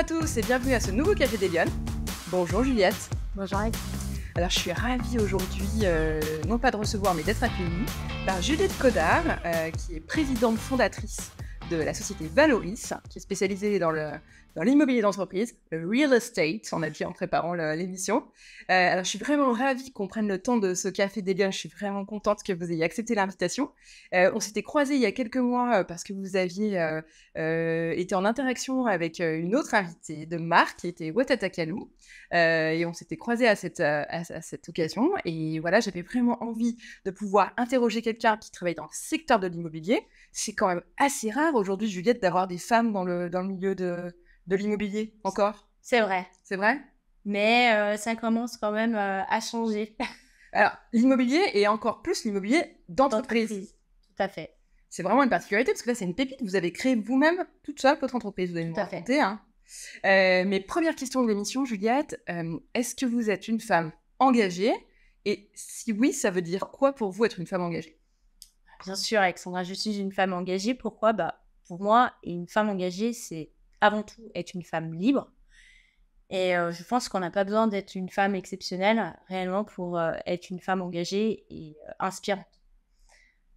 à tous et bienvenue à ce nouveau Café des Lyon. Bonjour Juliette. Bonjour Alex. Alors je suis ravie aujourd'hui, euh, non pas de recevoir, mais d'être accueillie par Juliette Codard, euh, qui est présidente fondatrice de la société Valoris, qui est spécialisée dans le dans l'immobilier d'entreprise, le real estate, on a dit en préparant l'émission. Euh, alors, je suis vraiment ravie qu'on prenne le temps de ce café des Je suis vraiment contente que vous ayez accepté l'invitation. Euh, on s'était croisés il y a quelques mois euh, parce que vous aviez été en interaction avec une autre invitée de marque qui était Watatakalu. et on s'était croisés à cette, à cette occasion. Et voilà, j'avais vraiment envie de pouvoir interroger quelqu'un qui travaille dans le secteur de l'immobilier. C'est quand même assez rare aujourd'hui, Juliette, d'avoir des femmes dans le, dans le milieu de de l'immobilier encore C'est vrai. C'est vrai Mais euh, ça commence quand même euh, à changer. Alors, l'immobilier et encore plus l'immobilier d'entreprise. Tout à fait. C'est vraiment une particularité parce que là, c'est une pépite. Vous avez créé vous-même toute seule votre entreprise. Vous avez me Tout hein. euh, premières de l'émission, Juliette, est-ce que vous êtes une femme engagée Et si oui, ça veut dire quoi pour vous être une femme engagée Bien sûr, Alexandra, je suis une femme engagée. Pourquoi bah, Pour moi, une femme engagée, c'est avant tout être une femme libre. Et euh, je pense qu'on n'a pas besoin d'être une femme exceptionnelle réellement pour euh, être une femme engagée et euh, inspirante.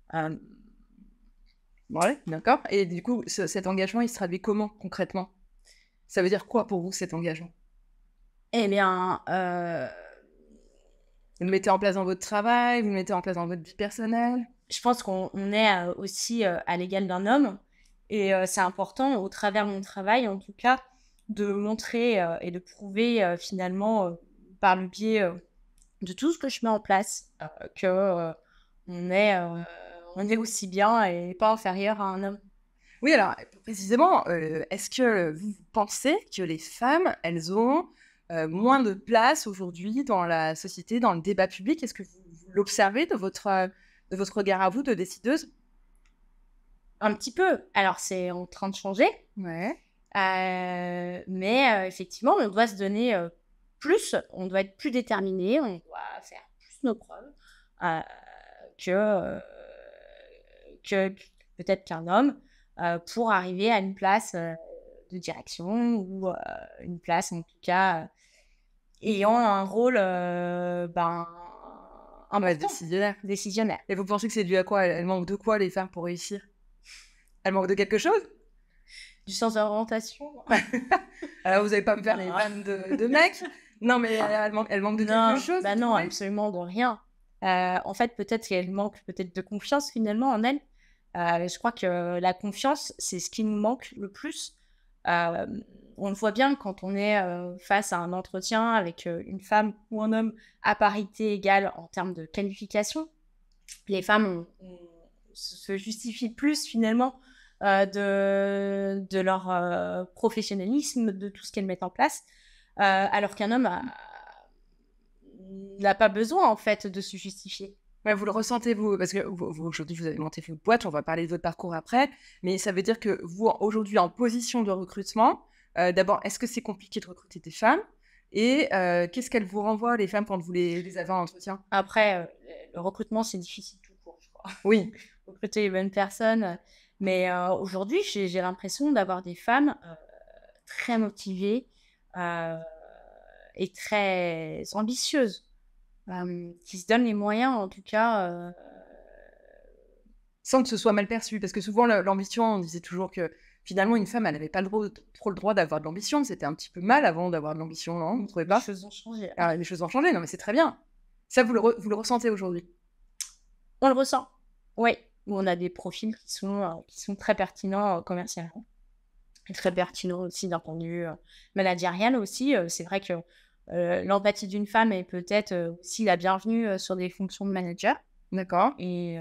inspirante. allez, d'accord. Et du coup, cet engagement, il se traduit comment concrètement Ça veut dire quoi pour vous cet engagement Eh bien, vous le mettez en place dans votre travail, vous le mettez en place dans votre vie personnelle. Je pense qu'on est aussi à l'égal d'un homme. Et euh, c'est important, au travers de mon travail en tout cas, de montrer euh, et de prouver euh, finalement par le biais de tout ce que je mets en place que on, est, on est aussi bien et pas inférieur à un homme. Oui, alors précisément, est-ce que vous pensez que les femmes, elles ont moins de place aujourd'hui dans la société, dans le débat public Est-ce que vous, l'observez de votre, de votre regard à vous de décideuse un petit peu. Alors, c'est en train de changer. Euh, mais euh, effectivement, on doit se donner euh, plus, on doit être plus déterminé, on doit faire plus nos preuves que, que peut-être qu'un homme pour arriver à une place de direction ou une place en tout cas ayant un rôle ben, décisionnaire. Et vous pensez que c'est dû à quoi Elle manque de quoi les faire pour réussir elle manque de quelque chose Du sens d'orientation. Alors, vous n'allez pas me faire les vannes de, mec. Non, mais elle, manque, elle manque, de quelque chose. Bah non, absolument de rien. Euh, en fait, peut-être qu'elle manque peut-être de confiance finalement en elle. Euh, je crois que la confiance, c'est ce qui nous manque le plus. Euh, on le voit bien quand on est face à un entretien avec une femme ou un homme à parité égale en termes de qualification. Les femmes se justifient plus finalement euh, de, leur euh, professionnalisme, de tout ce qu'elles mettent en place, euh, alors qu'un homme n'a pas besoin en fait de se justifier. vous le ressentez, vous, parce que vous, aujourd'hui, vous avez monté une boîte, on va parler de votre parcours après, mais ça veut dire que vous, aujourd'hui, en position de recrutement, d'abord, est-ce que c'est compliqué de recruter des femmes Et qu'est-ce qu'elles vous renvoient, les femmes, quand vous les, avez en entretien Après, le recrutement, c'est difficile tout court, je crois. Oui. Recruter les bonnes personnes, mais euh, aujourd'hui, j'ai l'impression d'avoir des femmes euh, très motivées euh, et très ambitieuses, qui se donnent les moyens, en tout cas. Sans que ce soit mal perçu, parce que souvent, l'ambition, on disait toujours que finalement, une femme, elle n'avait pas le droit, trop le droit d'avoir de l'ambition. C'était un petit peu mal avant d'avoir de l'ambition, non Vous trouvez pas Les choses ont changé. Hein. Ah, les choses ont changé, non, mais c'est très bien. Ça, vous le, vous le ressentez aujourd'hui On le ressent, oui où on a des profils qui sont, euh, qui sont très pertinents euh, commercialement. Et très pertinents aussi d'un point de vue euh, managérial aussi. c'est vrai que l'empathie d'une femme est peut-être aussi la bienvenue sur des fonctions de manager. D'accord. Et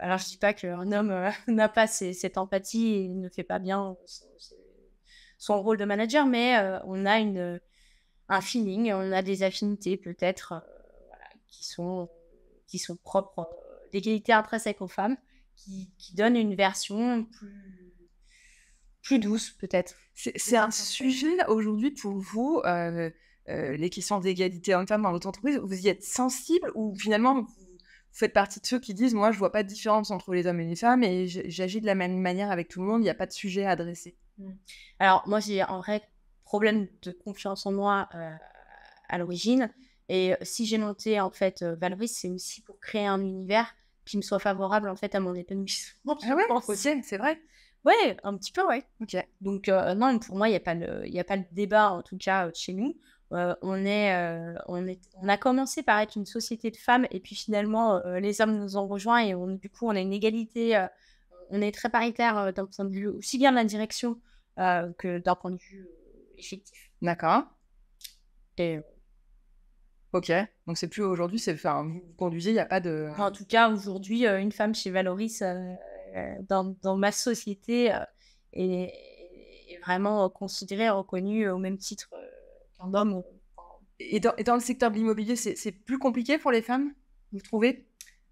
alors, je ne dis pas qu'un homme n'a pas cette empathie et ne fait pas bien son, rôle de manager, mais on a une, un feeling, on a des affinités peut-être qui, sont, qui sont propres des qualités aux femmes qui, qui une version plus, plus douce, peut-être. C'est un sujet aujourd'hui pour vous, euh, euh, les questions d'égalité homme-femme dans votre entreprise. Vous y êtes sensible ou finalement vous faites partie de ceux qui disent Moi, je vois pas de différence entre les hommes et les femmes et j'agis de la même manière avec tout le monde, il n'y a pas de sujet à adresser hmm. Alors, moi, j'ai un vrai problème de confiance en moi euh, à l'origine. Et si j'ai noté en fait Valoris, c'est aussi pour créer un univers qui me soit favorable en fait à mon épanouissement. Ah ouais, c'est vrai. Ouais, un petit peu, ouais. Donc euh, non, pour moi, il n'y a pas le, a pas le débat en tout cas euh, chez nous. Euh, on est, on on a commencé par être une société de femmes et puis finalement les hommes nous ont rejoints et du coup on a une égalité. on est très paritaire d'un point de vue aussi bien de la direction que d'un point de vue effectif. D'accord. Et Ok, donc c'est plus aujourd'hui, c'est enfin, vous conduisez, il n'y a pas de. En tout cas, aujourd'hui, euh, une femme chez Valoris, euh, dans, ma société, euh, est, vraiment considérée, reconnue au même titre qu'un homme. Et dans, le secteur de l'immobilier, c'est plus compliqué pour les femmes, vous trouvez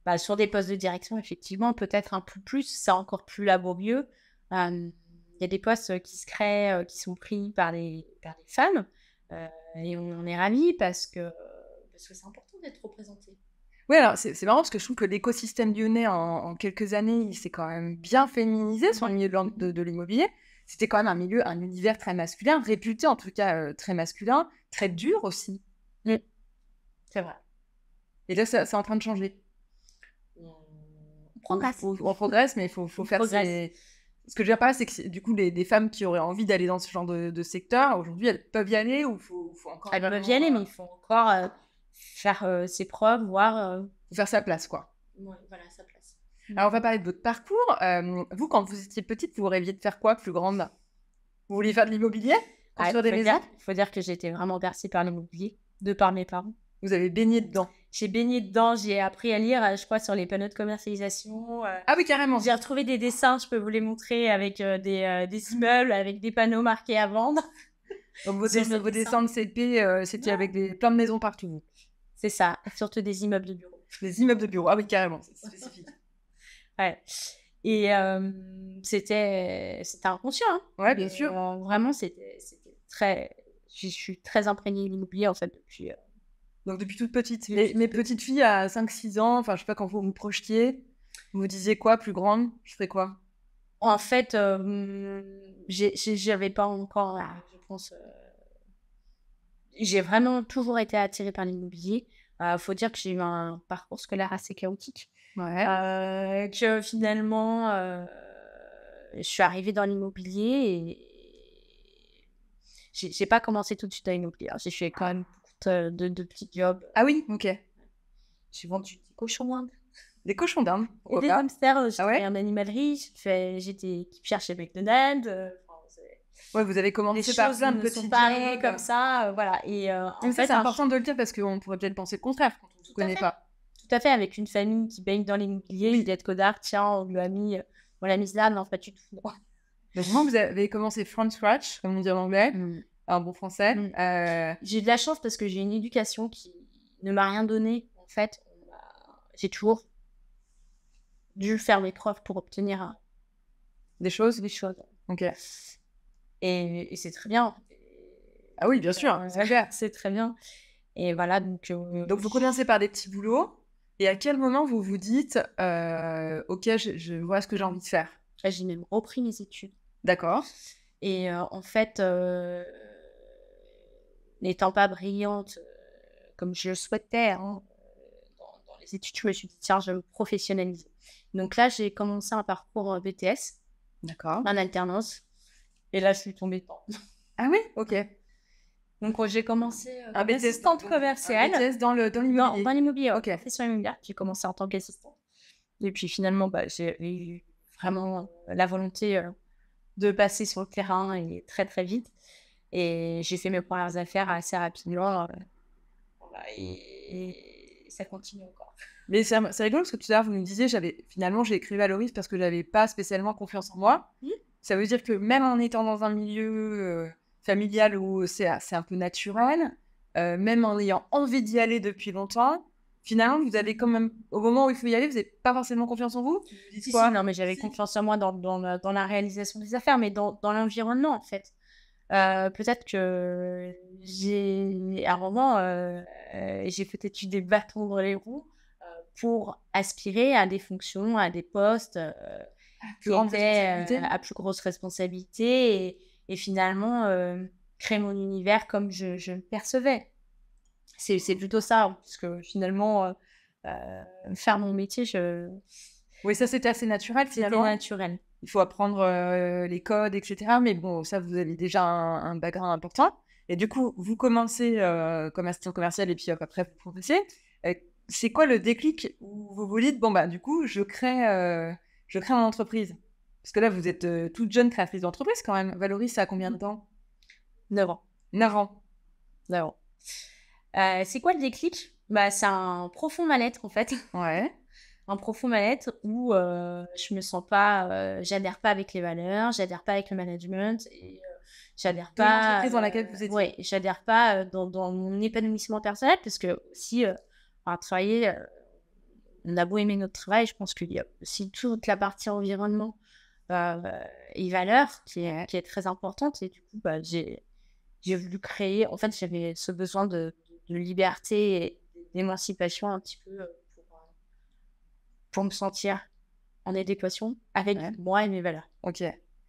bah, Sur des postes de direction, effectivement, peut-être un peu plus, c'est encore plus laborieux. Il y a des postes qui se créent, qui sont pris par les par femmes. et on en est ravis parce que parce que c'est important d'être représenté. Oui, alors c'est marrant parce que je trouve que l'écosystème lyonnais en, quelques années, il s'est quand même bien féminisé sur le milieu de, l'immobilier. C'était quand même un milieu, un univers très masculin, réputé en tout cas euh, très masculin, très dur aussi. Oui, mm. C'est vrai. Et là, c'est en train de changer. On progresse. on progresse, mais il faut, faut faire ses... Ce que je veux dire c'est que du coup, les, femmes qui auraient envie d'aller dans ce genre de, secteur, aujourd'hui, elles peuvent y aller ou faut, faut encore. Elles peuvent y aller, euh, mais il faut encore. Euh, faire euh, ses preuves, voir. Euh, faire sa place, quoi. Oui, voilà, sa place. Mmh. Alors, on va parler de votre parcours. Euh, vous, quand vous étiez petite, vous rêviez de faire quoi plus grande Vous vouliez faire de l'immobilier ah, Construire des maisons Il faut dire que j'ai été vraiment bercée par l'immobilier, de par mes parents. Vous avez baigné dedans J'ai baigné dedans, j'ai appris à lire, je crois, sur les panneaux de commercialisation. ah oui, carrément J'ai retrouvé des dessins, je peux vous les montrer, avec des, des mmh. immeubles, avec des panneaux marqués à vendre. Donc vos, dessins de CP, c'était ah. avec des, plein de maisons partout. C'est ça, surtout des immeubles de bureaux. Des immeubles de bureaux, ah oui, carrément, c'est spécifique. ouais. Et euh, c'était, c'était inconscient. Hein. Ouais, bien sûr. vraiment, c'était, c'était très. Je suis très imprégnée de l'immobilier, en fait, depuis. Euh. Donc, depuis toute petite. mes, petites filles à 5-6 ans, enfin, je sais pas, quand vous me projetiez, vous me disiez quoi, plus grande, je ferais quoi En fait, euh, j'avais pas encore, euh, je pense, j'ai vraiment toujours été attirée par l'immobilier. Il euh, faut dire que j'ai eu un parcours scolaire assez chaotique. Ouais. Euh, que finalement, euh, je suis arrivée dans l'immobilier et j'ai pas commencé tout de suite à l'immobilier. Hein. J'ai fait quand même de, de, petits jobs. Ah oui, ok. J'ai vendu des cochons d'Inde. Des cochons d'Inde Des hamsters, j'ai ah ouais? en animalerie, j'ai fait, j'étais qui cherchait McDonald's. Ouais, vous avez commencé les par choses ne comme euh. ça, euh, voilà. Et euh, en fait, c'est important de le dire parce qu'on pourrait peut-être penser le contraire quand on ne connaît pas. Tout à fait, avec une famille qui baigne dans milliers une dette codard, tiens, on lui a mis, on l'a mise là, non, pas du tout. Vraiment, bah, vous avez commencé from scratch, comme on dit en anglais, mm. un bon français. Mm. J'ai de la chance parce que j'ai une éducation qui ne m'a rien donné. En fait, j'ai toujours dû faire mes preuves pour obtenir des choses. Des choses. Ok. Et, c'est très bien. Ah oui, bien sûr, c'est très bien. Et voilà, donc. Euh, donc, vous commencez par des petits boulots. Et à quel moment vous vous dites, euh, OK, je, vois ce que j'ai envie de faire bah, J'ai même repris mes études. D'accord. Et euh, en fait, n'étant pas brillante comme je souhaitais, hein, dans, dans, les études, je me suis dit, tiens, je vais me professionnaliser. Donc là, j'ai commencé un parcours BTS. D'accord. En alternance. Et là, je suis tombée Ah oui Ok. Donc, j'ai commencé en euh, tant assistante commerciale. dans le dans l'immobilier. Non, dans l'immobilier. Ok. J'ai commencé en tant qu'assistante. Et puis finalement, bah, j'ai eu vraiment euh, la volonté euh, de passer sur le terrain et très très vite. Et j'ai fait mes premières affaires assez rapidement. et, ça continue encore. Mais c'est rigolo parce que tout à l'heure, vous me disiez, j'avais finalement, j'ai écrit Valoris parce que je j'avais pas spécialement confiance en moi. Oui. Mmh. Ça veut dire que même en étant dans un milieu euh, familial où ah, c'est un peu naturel, euh, même en ayant envie d'y aller depuis longtemps, finalement, vous avez quand même, au moment où il faut y aller, vous n'avez pas forcément confiance en vous si, Non, mais j'avais confiance en moi dans, la réalisation des affaires, mais dans, l'environnement, en fait. Euh, peut-être que j'ai, à un moment, j'ai peut-être eu des bâtons dans les roues pour aspirer à des fonctions, à des postes plus euh, à plus grosse responsabilité et, finalement euh, créer mon univers comme je, le percevais. C'est plutôt ça, hein, parce que finalement, euh, faire mon métier, je... Oui, ça c'était assez naturel finalement. naturel. Il faut apprendre les codes, etc. Mais bon, ça, vous avez déjà un, background important. Et du coup, vous commencez comme assistant commercial et puis après, vous professez. c'est quoi le déclic où vous vous dites, bon, bah, du coup, je crée je crée mon entreprise. Parce que là, vous êtes euh, toute jeune créatrice d'entreprise quand même. Valorie, ça a combien de temps 9 ans. 9 ans. 9 ans. Euh, c'est quoi le déclic bah, C'est un profond mal-être en fait. Ouais. Un profond mal-être où je euh, je me sens pas, j'adhère pas avec les valeurs, j'adhère pas avec le management, et, j'adhère pas. L'entreprise dans laquelle vous êtes. Oui, j'adhère pas dans, dans, mon épanouissement personnel parce que si on va travailler on a beau aimer notre travail, je pense qu'il y a aussi toute la partie environnement euh, et valeurs qui est, qui est, très importante. Et du coup, bah, j'ai voulu créer, en fait, j'avais ce besoin de, liberté et d'émancipation un petit peu euh, euh, pour, me sentir en adéquation avec moi et mes valeurs. Ok.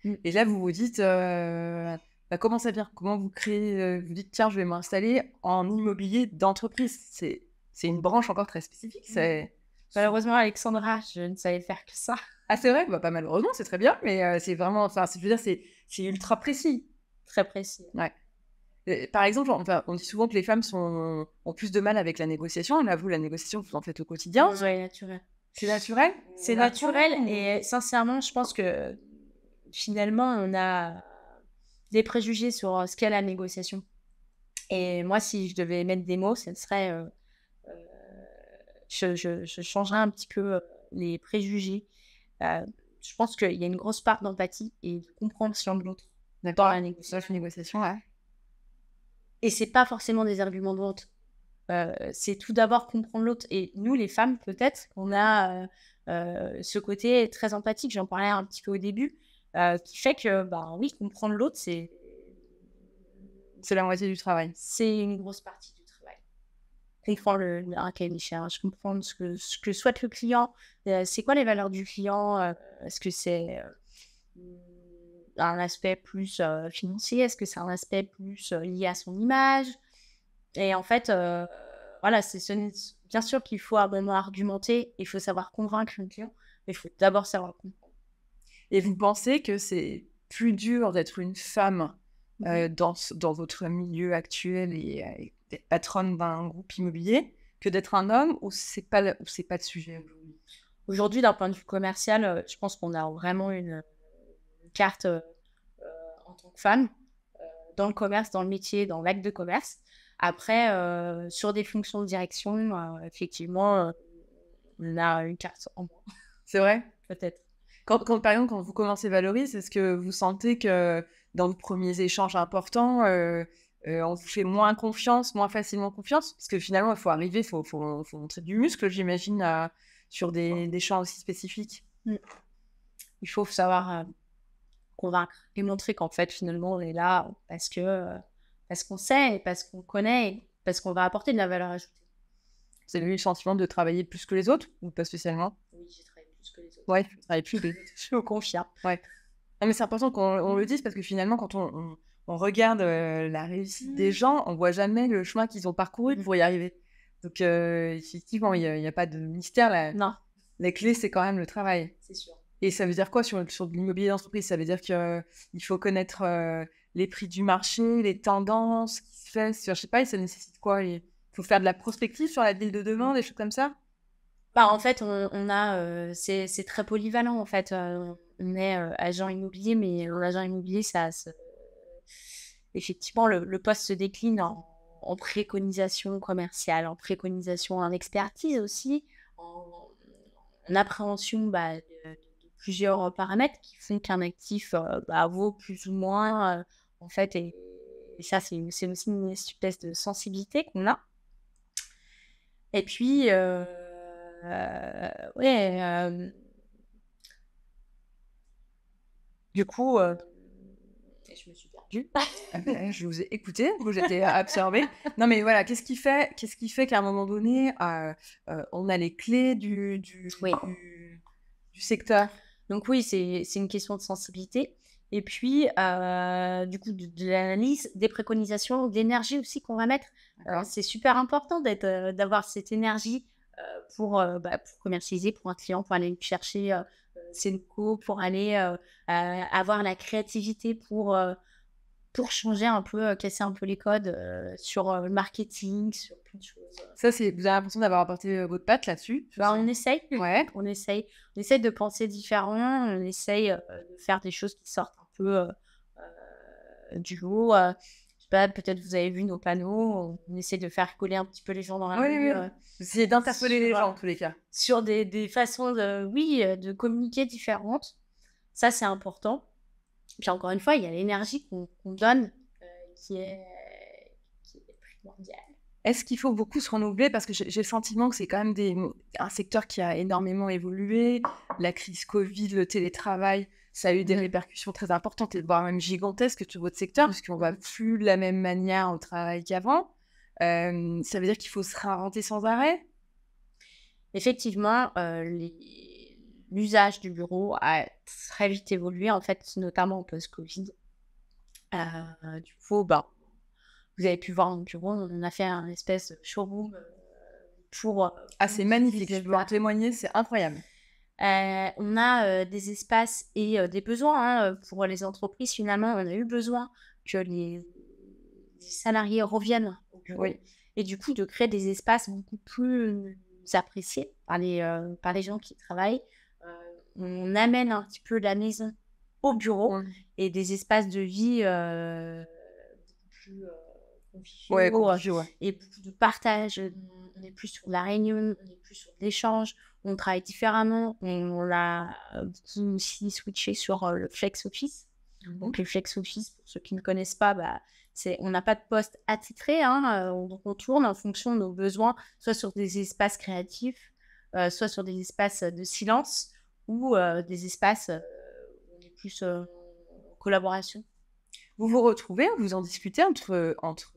Mm. Et là, vous vous dites, bah, comment ça vient Comment vous créez Vous dites, tiens, je vais m'installer en immobilier d'entreprise. C'est une branche encore très spécifique. Mm. C'est Malheureusement, Alexandra, je ne savais faire que ça. Ah, c'est vrai, bah, pas malheureusement, c'est très bien, mais euh, c'est vraiment, enfin, je veux dire, c'est, c'est ultra précis. Très précis. Ouais. par exemple, enfin, on dit souvent que les femmes sont, ont plus de mal avec la négociation. On vous, la négociation, vous en faites au quotidien. Oui, naturel. C'est naturel C'est naturel, ah. et sincèrement, je pense que finalement, on a des préjugés sur euh, ce qu'est la négociation. Et moi, si je devais mettre des mots, ce serait euh, je, changerai un petit peu euh, les préjugés. Euh, je pense qu'il y a une grosse part d'empathie et de compréhension de l'autre dans la négociation. Et ouais. Et c'est pas forcément des arguments de vente. Euh, c'est tout d'abord comprendre l'autre. Et nous, les femmes, peut-être, on a ce côté très empathique, j'en parlais un petit peu au début, qui fait que, bah oui, comprendre l'autre, c'est. C'est la moitié du travail. C'est une grosse partie comprendre le, à quel charge, comprendre ce que, ce que souhaite le client, euh, c'est quoi les valeurs du client, euh, est-ce que c'est euh, un aspect plus financier, est-ce que c'est un aspect plus lié à son image. Et en fait, voilà, c'est bien sûr qu'il faut vraiment argumenter, il faut savoir convaincre le client, mais il faut d'abord savoir comprendre. Et vous pensez que c'est plus dur d'être une femme mmh. dans, dans votre milieu actuel patronne d'un groupe immobilier que d'être un homme ou c'est pas le, c'est pas le sujet aujourd'hui d'un point de vue commercial, euh, je pense qu'on a vraiment une, euh, carte euh, en tant que femme dans le commerce, dans le métier, dans l'acte de commerce. Après, sur des fonctions de direction, effectivement, on a une carte en moins. C'est vrai Peut-être. Quand, quand, par exemple, quand vous commencez Valoris, est-ce que vous sentez que dans vos premiers échanges importants, euh, on on fait moins confiance, moins facilement confiance, parce que finalement, il faut arriver, il faut, montrer du muscle, j'imagine, euh, sur des, champs aussi spécifiques. Mm. Il faut savoir euh, convaincre et montrer qu'en fait, finalement, on est là parce que parce qu'on sait, parce qu'on connaît, parce qu'on va apporter de la valeur ajoutée. C'est le sentiment de travailler plus que les autres, ou pas spécialement Oui, j'ai travaillé plus que les autres. Oui, je travaille plus que les autres. Je suis au mais c'est important qu'on le dise, parce que finalement, quand on on regarde la réussite des mmh. gens, on voit jamais le chemin qu'ils ont parcouru mmh. pour y arriver. Donc, effectivement, il n'y a, pas de mystère là. Non. La clé, c'est quand même le travail. C'est sûr. Et ça veut dire quoi sur, l'immobilier d'entreprise Ça veut dire qu'il faut connaître les prix du marché, les tendances, ce qui se fait sur, je sais pas, et ça nécessite quoi Il faut faire de la prospective sur la ville de demain, des choses comme ça bah, en fait, on, a, c'est très polyvalent en fait. on est agent immobilier, mais l'agent immobilier, ça, effectivement, le, poste se décline en, préconisation commerciale, en préconisation en expertise aussi, en, appréhension bah, de, plusieurs euh, paramètres qui font qu'un actif euh, bah, vaut plus ou moins, euh, en fait, et, ça, c'est aussi une espèce de sensibilité qu'on a. Et puis, euh, ouais, du coup, je me suis ah ben, je vous ai écouté, vous j'étais absorbée. Non, mais voilà, qu'est-ce qui fait, qu'est-ce qui fait qu'à un moment donné, euh, euh, on a les clés du, du, secteur Donc oui, c'est une question de sensibilité. Et puis, euh, du coup, de, l'analyse, des préconisations, d'énergie aussi qu'on va mettre. C'est super important d'avoir cette énergie pour, bah, pour, commercialiser pour un client, pour aller chercher ses pour aller avoir la créativité, pour pour changer un peu, euh, casser un peu les codes euh, sur euh, le marketing, sur plein de choses. Ça, c'est, vous avez l'impression d'avoir apporté votre patte là-dessus bah, On essaye. Ouais. on essaye. On essaye de penser différemment. On essaye de faire des choses qui sortent un peu du lot. pas, peut-être vous avez vu nos panneaux, on essaie de faire coller un petit peu les gens dans la oui, rue. Oui, On d'interpeller les gens en tous les cas. Sur des, des façons, oui, de communiquer différentes. Ça, c'est important. Puis encore une fois, il y a l'énergie qu'on donne euh, qui, est, est primordiale. Est-ce qu'il faut beaucoup se renouveler Parce que j'ai le sentiment que c'est quand même des, un secteur qui a énormément évolué. La crise Covid, le télétravail, ça a eu des mm. répercussions très importantes et voire même gigantesques sur votre secteur, mm. puisqu'on ne va plus de la même manière au travail qu'avant. Euh, ça veut dire qu'il faut se réinventer sans arrêt Effectivement, euh, les l'usage du bureau a très vite évolué, en fait, notamment post-Covid. Euh, du coup, ben, vous avez pu voir le bureau, on a fait un espèce de showroom euh, pour... Euh, ah, c'est magnifique, je peux en témoigner, c'est incroyable. on a des espaces et des besoins hein, pour les entreprises. Finalement, on a eu besoin que les, salariés reviennent Et du coup, de créer des espaces beaucoup plus appréciés par les, par les gens qui travaillent, on amène un petit peu la maison au bureau et des espaces de vie euh, plus euh, conviviaux ouais, et de partage. On est plus sur la réunion, on est plus sur l'échange, on travaille différemment. On, on l'a euh, aussi switché sur le flex office. Mhm. Donc le flex office, pour ceux qui ne connaissent pas, bah, c'est on n'a pas de poste attitré, hein, on, tourne en fonction de nos besoins, soit sur des espaces créatifs, soit sur des espaces de silence, ou euh, des espaces euh, plus euh, en collaboration. Vous vous retrouvez, vous en discutez entre, entre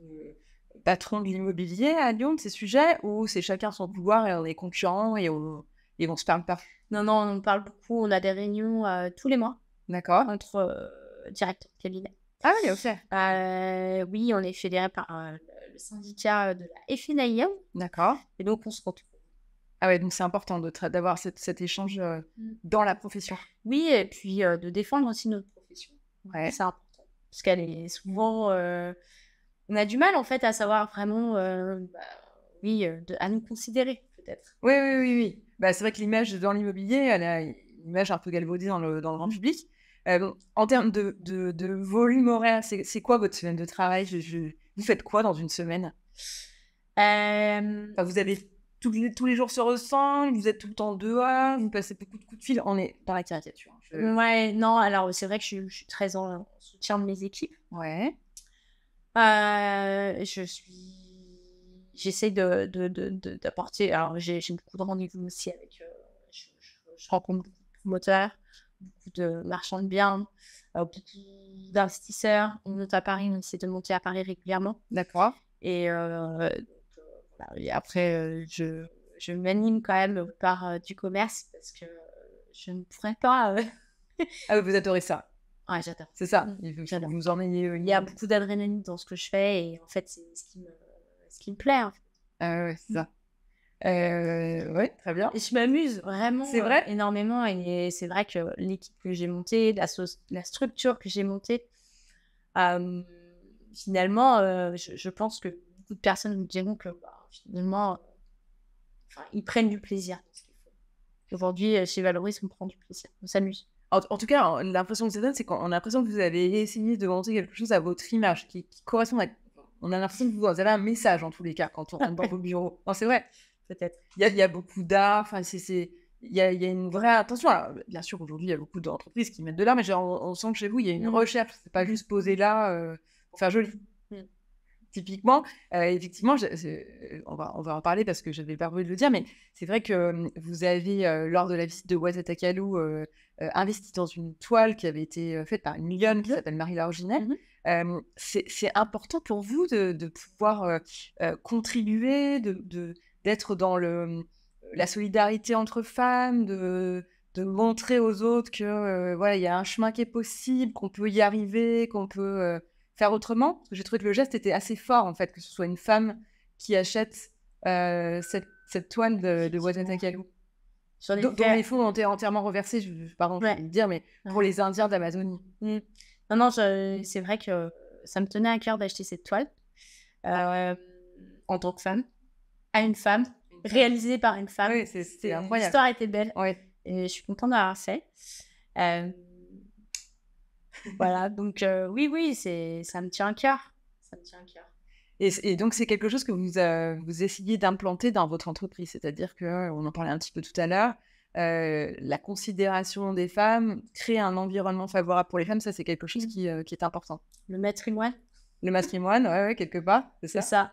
patrons de l'immobilier à Lyon de ces sujets ou c'est chacun son pouvoir et on est concurrents et on, et se parle pas Non, non, on parle beaucoup. On a des réunions tous les mois. D'accord. Entre directeurs de cabinet. Ah oui, ok. oui, on est fédéré par le syndicat de la FNAIM. D'accord. Et donc, on se retrouve ah ouais, donc c'est important d'avoir cet, échange euh, mmh. dans la profession. Oui, et puis euh, de défendre aussi notre profession. Ouais. C'est important. Parce qu'elle est souvent. Euh, on a du mal, en fait, à savoir vraiment. Bah, oui, à nous considérer, peut-être. Oui, oui, oui. oui. Bah, c'est vrai que l'image dans l'immobilier, elle a une image un peu galvaudée dans le, grand public. en termes de, volume horaire, c'est quoi votre semaine de travail je, Vous faites quoi dans une semaine Vous avez tous les jours se ressemblent, vous êtes tout le temps dehors, vous passez beaucoup de coups de fil, on est par la caricature. Ouais, non, alors c'est vrai que je, suis très en soutien de mes équipes. Ouais. Euh, je suis. J'essaie De, de, alors j'ai beaucoup de rendez-vous aussi avec. Euh, je, rencontre beaucoup de promoteurs, beaucoup de marchands de biens, euh, beaucoup d'investisseurs. On est à Paris, on essaie de monter à Paris régulièrement. D'accord. Et bah après, euh, je, m'anime quand même par euh, du commerce parce que euh, je ne pourrais pas. ah, vous adorez ça. Ouais, j'adore. C'est ça. Mm, Il faut que vous emmenez Il y a beaucoup d'adrénaline dans ce que je fais et en fait, c'est ce qui me, plaît. En fait. Ah c'est mm. ça. oui, très bien. Et je m'amuse vraiment énormément. Et c'est vrai que l'équipe que j'ai montée, la, la, structure que j'ai montée, finalement, je, pense que beaucoup de personnes me diront que bah, finalement, ils prennent du plaisir. Aujourd'hui, euh, chez Valoris, on prend du plaisir, on s'amuse. En, tout cas, l'impression que ça donne, c'est qu'on a l'impression que vous avez essayé de monter quelque chose à votre image qui, correspond à. On a l'impression que vous avez un message en tous les cas quand on rentre dans vos bureaux. Non, c'est vrai, peut-être. Il y a, beaucoup d'art, enfin, c'est. Il y, a une vraie attention. bien sûr, aujourd'hui, il y a beaucoup d'entreprises qui mettent de l'art, mais on, sent que chez vous, il y a une mm. recherche. C'est pas juste poser là enfin euh, je faire joli typiquement, euh, effectivement, euh, on, va, on va en parler parce que je n'avais pas de le dire, mais c'est vrai que euh, vous avez, lors de la visite de Wazatakalou, investi dans une toile qui avait été faite par une lionne qui s'appelle marie Larginelle. Mm-hmm. c'est important pour vous de, pouvoir contribuer, d'être de, d'être dans le, la solidarité entre femmes, de, montrer aux autres que voilà, il y a un chemin qui est possible, qu'on peut y arriver, qu'on peut faire autrement. j'ai trouvé que le geste était assez fort, en fait, que ce soit une femme qui achète euh, cette, toile de, de Watatakalu. les, dont, les fonds ont été entièrement reversés, je, pardon, ouais. vais le dire, mais pour les Indiens d'Amazonie. Mm. Non, non, c'est vrai que ça me tenait à cœur d'acheter cette toile euh, en tant que femme, à une femme, réalisée par une femme. Oui, c'est euh, incroyable. L'histoire était belle. Ouais. Et je suis contente d'avoir fait. Euh, voilà, donc euh, oui, oui, ça me tient à cœur. Ça me tient à cœur. Et, donc, c'est quelque chose que vous, euh, vous essayez d'implanter dans votre entreprise. C'est-à-dire que, on en parlait un petit peu tout à l'heure, euh, la considération des femmes, créer un environnement favorable pour les femmes, ça, c'est quelque chose mm. qui, est important. Le matrimoine. Le matrimoine, oui, quelque part, c'est ça. ça.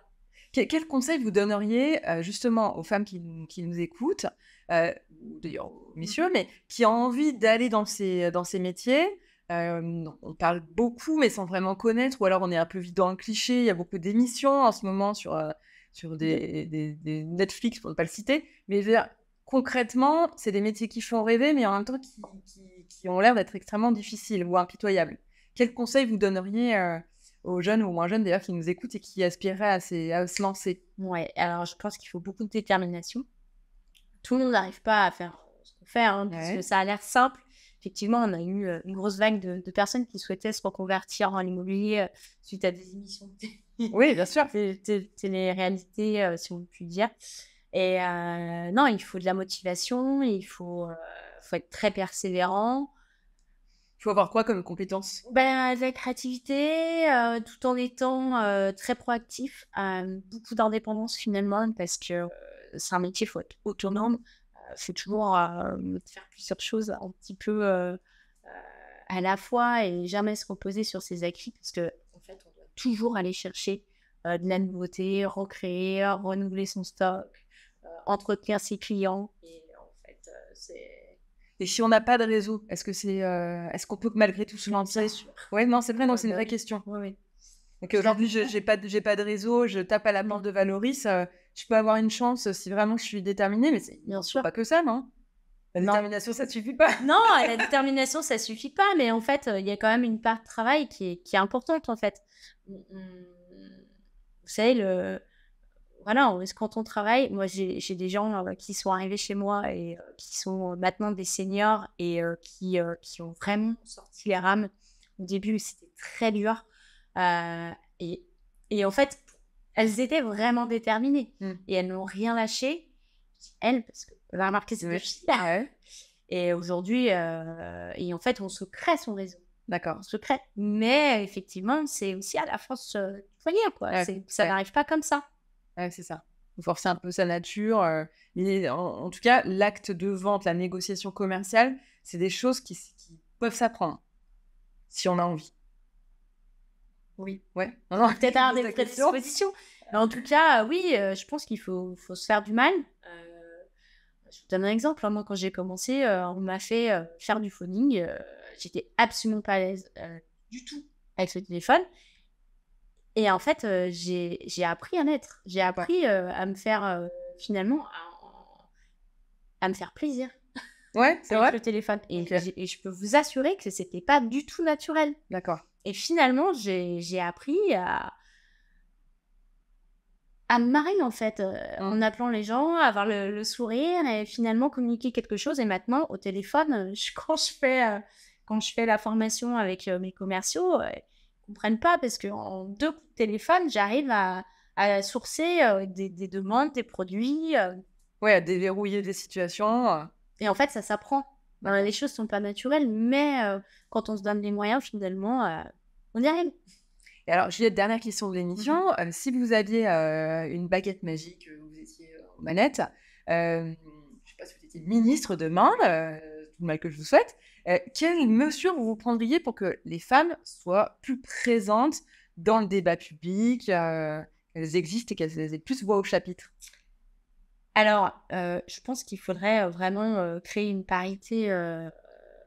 quel conseil vous donneriez justement aux femmes qui, nous écoutent, d'ailleurs messieurs, mm-hmm. mais qui ont envie d'aller dans dans ces métiers on parle beaucoup, mais sans vraiment connaître, ou alors on est un peu vite dans le cliché. Il y a beaucoup d'émissions en ce moment sur, sur mmh des, Netflix, pour ne pas le citer. Mais concrètement, c'est des métiers qui font rêver, mais en même temps qui, ont l'air d'être extrêmement difficiles ou impitoyables. Quels conseils vous donneriez aux jeunes ou aux moins jeunes d'ailleurs qui nous écoutent et qui aspireraient à, à se lancer Ouais, alors je pense qu'il faut beaucoup de détermination. Tout le monde n'arrive pas à faire ce qu'on fait, hein, parce que ça a l'air simple effectivement, on a eu euh, une grosse vague de, personnes qui souhaitaient se reconvertir en immobilier euh, suite à des émissions de Oui, bien sûr. télé les réalités, euh, si on peut dire. Et non, il faut de la motivation, il faut, faut être très persévérant. Il faut avoir quoi comme compétences ben, De la créativité, tout en étant très proactif, beaucoup d'indépendance finalement, parce que c'est un métier, il faut être autonome, c'est toujours euh, faire plusieurs choses un petit peu euh, à la fois et jamais se reposer sur ses acquis parce que en fait, on doit toujours aller chercher euh, de la nouveauté, recréer, renouveler son stock, entretenir ses clients. Et en fait, et si on n'a pas de réseau, est-ce que c'est, est-ce qu'on peut malgré tout se lancer Oui, non, c'est vrai, non, c'est une bah vraie question. Donc aujourd'hui, j'ai pas, j'ai pas de réseau, je tape à la main mm. de Valoris je peux avoir une chance si vraiment je suis déterminée, mais c'est bien sûr pas que ça, non La détermination, ça suffit pas. non, la détermination, ça suffit pas, mais en fait, euh, il y a quand même une part de travail qui est, qui est importante, en fait. Vous savez, le... Voilà, quand on travaille, moi j'ai des gens euh, qui sont arrivés chez moi et euh, qui sont maintenant des seniors et qui, qui ont vraiment sorti les rames. Au début, c'était très dur. et et en fait, elles étaient vraiment déterminées mm. et elles n'ont rien lâché. Elles, parce que vous avez remarqué, c'est hein. ah Et aujourd'hui, euh, et en fait, on se crée son réseau. D'accord. On se crée. Mais effectivement, c'est aussi à la force euh, foyer, quoi. ça n'arrive pas comme ça. c'est ça. Vous forcez un peu sa nature. mais euh, en, tout cas, l'acte de vente, la négociation commerciale, c'est des choses qui peuvent s'apprendre si on a envie. Oui. Ouais. Non, peut-être avoir des prédispositions. en tout cas, oui, euh, je pense qu'il faut, se faire du mal. Euh, je vous donne un exemple. Hein. Moi, quand j'ai commencé, euh, on m'a fait faire du phoning. J'étais absolument pas à l'aise du tout avec ce téléphone. Et en fait, j'ai appris à être J'ai appris à me faire, finalement, à, à, me faire plaisir. Ouais, c'est vrai. le téléphone. Et, et je peux vous assurer que c'était pas du tout naturel. D'accord. Et finalement, j'ai appris à, à me marrer en fait, euh, mmh. en appelant les gens, avoir le, sourire et finalement communiquer quelque chose. Et maintenant, au téléphone, euh, quand, je fais, euh, quand je fais la formation avec mes commerciaux, ils ne comprennent pas parce qu'en deux coups de téléphone, j'arrive à, à, sourcer des, des, demandes, des produits. Ouais, à déverrouiller des situations. Et en fait, ça s'apprend. Ben, les choses sont pas naturelles, mais euh, quand on se donne les moyens, finalement, euh, on y arrive. Et alors, Juliette, dernière question de l'émission. Mhm. Euh, si vous aviez une baguette magique, vous étiez aux manettes, je ne sais pas si vous étiez ministre demain, tout le mal que je vous souhaite, quelles mesures vous prendriez pour que les femmes soient plus présentes dans le débat public, qu'elles existent et qu'elles aient plus voix au chapitre alors, euh, je pense qu'il faudrait euh, vraiment euh, créer une parité euh,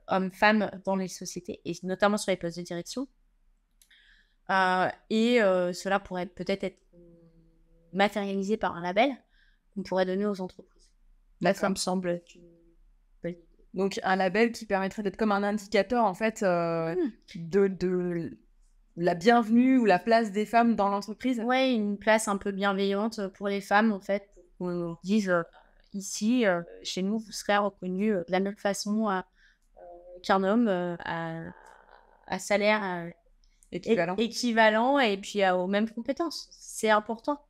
homme-femme dans les sociétés, et notamment sur les postes de direction. et cela pourrait peut-être être matérialisé par un label qu'on pourrait donner aux entreprises. Là, ça me semble. Donc, un label qui permettrait d'être comme un indicateur, en fait, hmm. de, de la bienvenue ou la place des femmes dans l'entreprise. Oui, une place un peu bienveillante pour les femmes, en fait, où euh, ici, euh, chez nous, vous serez reconnu euh, de la même façon qu'un homme à, salaire équivalent. équivalent et puis aux mêmes compétences. C'est important.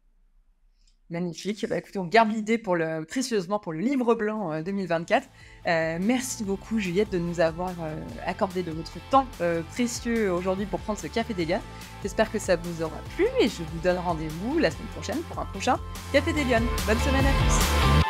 Magnifique. Bah, écoutez, on garde l'idée pour le, précieusement pour le livre blanc 2024. Euh, euh, merci beaucoup, Juliette, de nous avoir euh, accordé de votre temps précieux aujourd'hui pour prendre ce café des J'espère que ça vous aura plu et je vous donne rendez-vous la semaine prochaine pour un prochain Café des Bonne semaine à tous.